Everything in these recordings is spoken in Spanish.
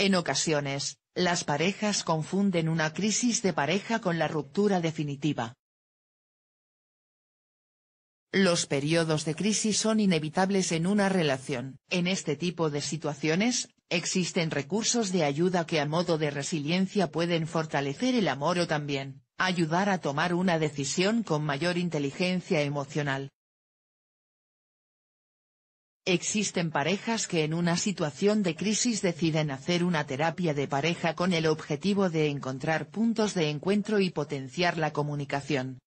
En ocasiones, las parejas confunden una crisis de pareja con la ruptura definitiva. Los periodos de crisis son inevitables en una relación. En este tipo de situaciones, existen recursos de ayuda que a modo de resiliencia pueden fortalecer el amor o también, ayudar a tomar una decisión con mayor inteligencia emocional. Existen parejas que en una situación de crisis deciden hacer una terapia de pareja con el objetivo de encontrar puntos de encuentro y potenciar la comunicación.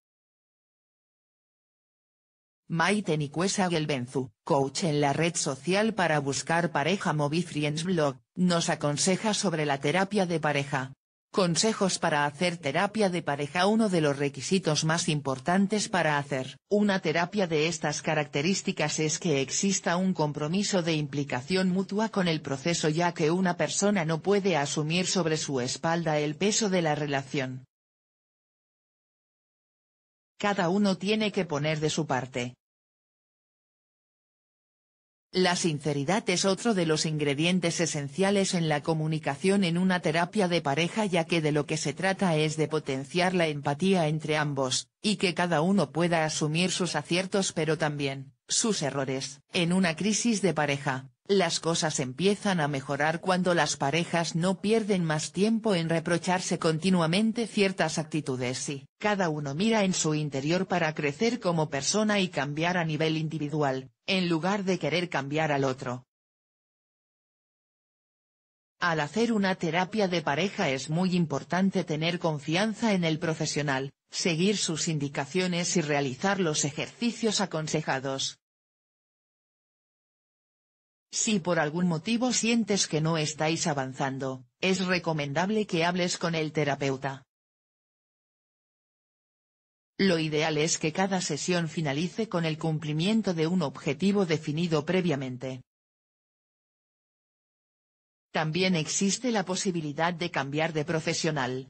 Maite Nicuesa Gelbenzu, coach en la red social para buscar pareja Movie Friends Blog, nos aconseja sobre la terapia de pareja. Consejos para hacer terapia de pareja Uno de los requisitos más importantes para hacer una terapia de estas características es que exista un compromiso de implicación mutua con el proceso ya que una persona no puede asumir sobre su espalda el peso de la relación. Cada uno tiene que poner de su parte, la sinceridad es otro de los ingredientes esenciales en la comunicación en una terapia de pareja ya que de lo que se trata es de potenciar la empatía entre ambos, y que cada uno pueda asumir sus aciertos pero también, sus errores. En una crisis de pareja, las cosas empiezan a mejorar cuando las parejas no pierden más tiempo en reprocharse continuamente ciertas actitudes y, cada uno mira en su interior para crecer como persona y cambiar a nivel individual, en lugar de querer cambiar al otro. Al hacer una terapia de pareja es muy importante tener confianza en el profesional, seguir sus indicaciones y realizar los ejercicios aconsejados. Si por algún motivo sientes que no estáis avanzando, es recomendable que hables con el terapeuta. Lo ideal es que cada sesión finalice con el cumplimiento de un objetivo definido previamente. También existe la posibilidad de cambiar de profesional.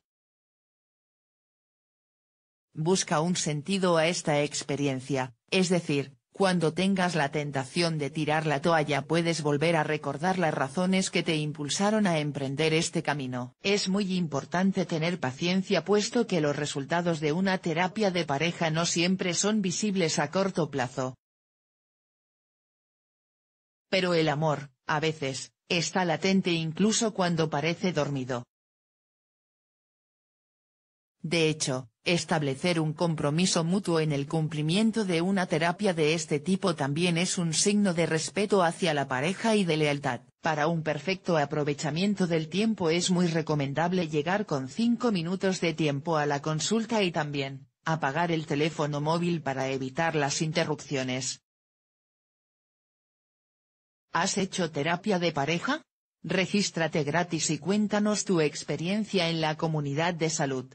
Busca un sentido a esta experiencia, es decir, cuando tengas la tentación de tirar la toalla puedes volver a recordar las razones que te impulsaron a emprender este camino. Es muy importante tener paciencia puesto que los resultados de una terapia de pareja no siempre son visibles a corto plazo. Pero el amor, a veces, está latente incluso cuando parece dormido. De hecho, establecer un compromiso mutuo en el cumplimiento de una terapia de este tipo también es un signo de respeto hacia la pareja y de lealtad. Para un perfecto aprovechamiento del tiempo es muy recomendable llegar con 5 minutos de tiempo a la consulta y también, apagar el teléfono móvil para evitar las interrupciones. ¿Has hecho terapia de pareja? Regístrate gratis y cuéntanos tu experiencia en la comunidad de salud.